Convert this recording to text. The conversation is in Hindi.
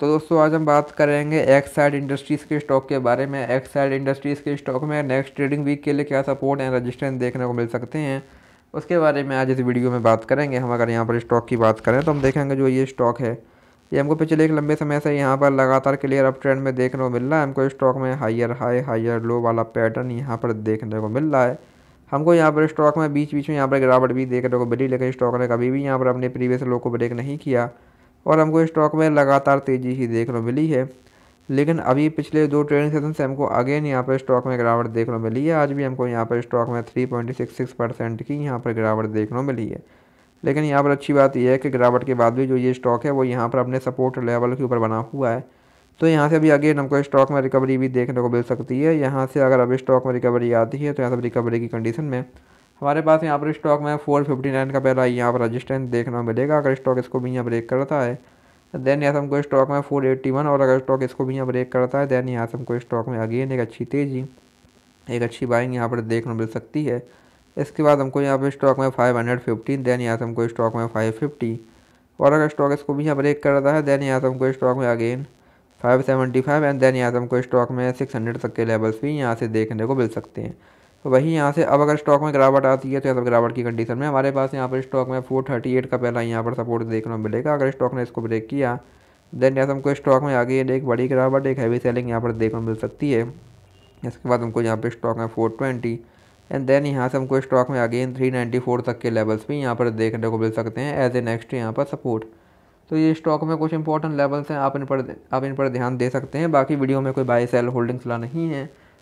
तो दोस्तों आज हम बात करेंगे एक्साइड इंडस्ट्रीज़ के स्टॉक के बारे में एक्साइड इंडस्ट्रीज़ के स्टॉक में नेक्स्ट ट्रेडिंग वीक के लिए क्या सपोर्ट एंड रजिस्ट्रेंस देखने को मिल सकते हैं उसके बारे में आज इस वीडियो में बात करेंगे हम अगर यहाँ पर स्टॉक की बात करें तो हम देखेंगे जो ये स्टॉक है ये हमको पिछले एक लंबे समय से यहाँ पर लगातार क्लियर अप ट्रेंड में देखने को मिल रहा है हमको स्टॉक में हाइयर हाई हाइयर लो वाला पैटर्न यहाँ पर देखने को मिल रहा है हमको यहाँ पर स्टॉक में बीच बीच में यहाँ पर गिरावट भी देखने को मिली लेकिन स्टॉक ने कभी भी यहाँ पर अपने प्रीवियस लो को ब्रेक नहीं किया और हमको स्टॉक में लगातार तेज़ी ही देखने को मिली है लेकिन अभी पिछले दो ट्रेडिंग सेशन से हमको अगेन यहाँ पर स्टॉक में गिरावट देखने को मिली है आज भी हमको यहाँ पर स्टॉक में three point six six percent की यहाँ पर गिरावट देखने को मिली है लेकिन यहाँ पर अच्छी बात यह है कि गिरावट के बाद भी जो ये स्टॉक है वो यहाँ पर अपने सपोर्ट लेवल के ऊपर बना हुआ है तो यहाँ से भी अगेन हमको स्टॉक में रिकवरी भी देखने को मिल सकती है यहाँ से अगर अभी स्टॉक में रिकवरी आती है तो यहाँ से रिकवरी की कंडीशन में हमारे पास यहाँ पर स्टॉक में फोर फिफ्टी नाइन का पहला यहाँ पर रजिस्टेंस देखना मिलेगा अगर स्टॉक इसको भी यहाँ ब्रेक करता है देन यहाँ से हमको स्टॉक में फोर एट्टी वन और अगर स्टॉक इसको भी यहाँ ब्रेक करता है देन यहाँ से हमको स्टॉक में अगेन एक अच्छी तेज़ी एक अच्छी बाइंग यहाँ पर देखने मिल सकती है इसके बाद हमको यहाँ पर स्टॉक में फाइव हंड्रेड फिफ्टीन देन यहाँ से हमको स्टॉक में फाइव फिफ्टी और अगर स्टॉक इसको भी यहाँ ब्रेक करता है देन यहाँ से हमको स्टॉक में again five seventy five and then यहाँ से हमको स्टॉक में सिक्स हंड्रेड तक के लेवल्स भी यहाँ से देखने को मिल सकते हैं वहीं यहाँ से अब अगर स्टॉक में गिरावट आती है तो यह सब गिरावट की कंडीशन में हमारे पास यहाँ पर स्टॉक में फोर थर्टी एट का पहला यहाँ पर सपोर्ट देखने को मिलेगा अगर स्टॉक ने इसको ब्रेक किया देन यहाँ से हमको स्टॉक में आगे एक बड़ी गिरावट एक हैवी सेलिंग यहाँ पर देखने को मिल सकती है इसके बाद हमको यहाँ पर स्टॉक में फोर ट्वेंटी एंड देन यहाँ से हमको स्टॉक में इन थ्री नाइन्टी फोर तक के लेवल्स भी यहाँ पर देखने को मिल सकते हैं एज ए नेक्स्ट यहाँ पर सपोर्ट तो ये स्टॉक में कुछ इंपॉर्टेंट लेवल्स हैं आप इन पर आप इन पर ध्यान दे सकते हैं बाकी वीडियो में कोई बाय सेल होल्डिंग्स ला नहीं है